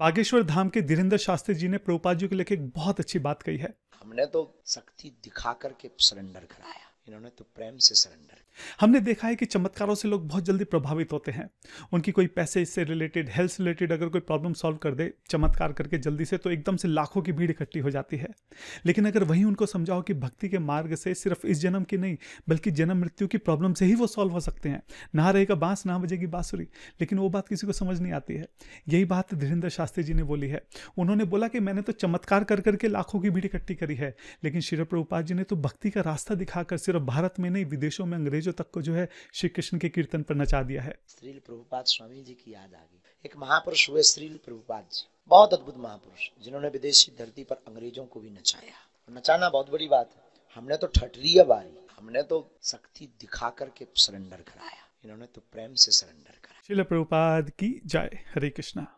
बागेश्वर धाम के धीरेन्द्र शास्त्री जी ने प्रभुपाद जी को लेकर एक बहुत अच्छी बात कही है हमने तो शक्ति दिखा करके सरेंडर कराया इन्होंने तो प्रेम से सरेंडर हमने देखा है कि चमत्कारों से लोग बहुत जल्दी प्रभावित होते हैं उनकी कोई पैसे से रिलेटेड हेल्थ से रिलेटेड अगर कोई प्रॉब्लम सॉल्व कर दे चमत्कार करके जल्दी से तो एकदम से लाखों की भीड़ इकट्ठी हो जाती है लेकिन अगर वहीं उनको समझाओ कि भक्ति के मार्ग से सिर्फ इस जन्म की नहीं बल्कि जन्म मृत्यु की प्रॉब्लम से ही वो सॉल्व हो सकते हैं ना रहेगा बांस ना बजेगी बाँसुरी लेकिन वो बात किसी को समझ नहीं आती है यही बात धीरेन्द्र शास्त्री जी ने बोली है उन्होंने बोला कि मैंने तो चमत्कार कर करके लाखों की भीड़ इकट्ठी करी है लेकिन श्री प्रभुपाद जी ने तो भक्ति का रास्ता दिखाकर सिर्फ सिर्फ भारत में नहीं विदेशों में अंग्रेजों तक को जो है श्री कृष्ण के कीर्तन पर नचा दिया है श्रील प्रभुपाद स्वामी जी की याद आ गई एक महापुरुष हुए श्रील प्रभुपाद जी बहुत अद्भुत महापुरुष जिन्होंने विदेशी धरती पर अंग्रेजों को भी नचाया नचाना बहुत बड़ी बात है हमने तो ठटरी बारी हमने तो शक्ति दिखा करके सरेंडर कराया इन्होंने तो प्रेम से सरेंडर कराया शिल प्रभुपाद की जय हरे कृष्णा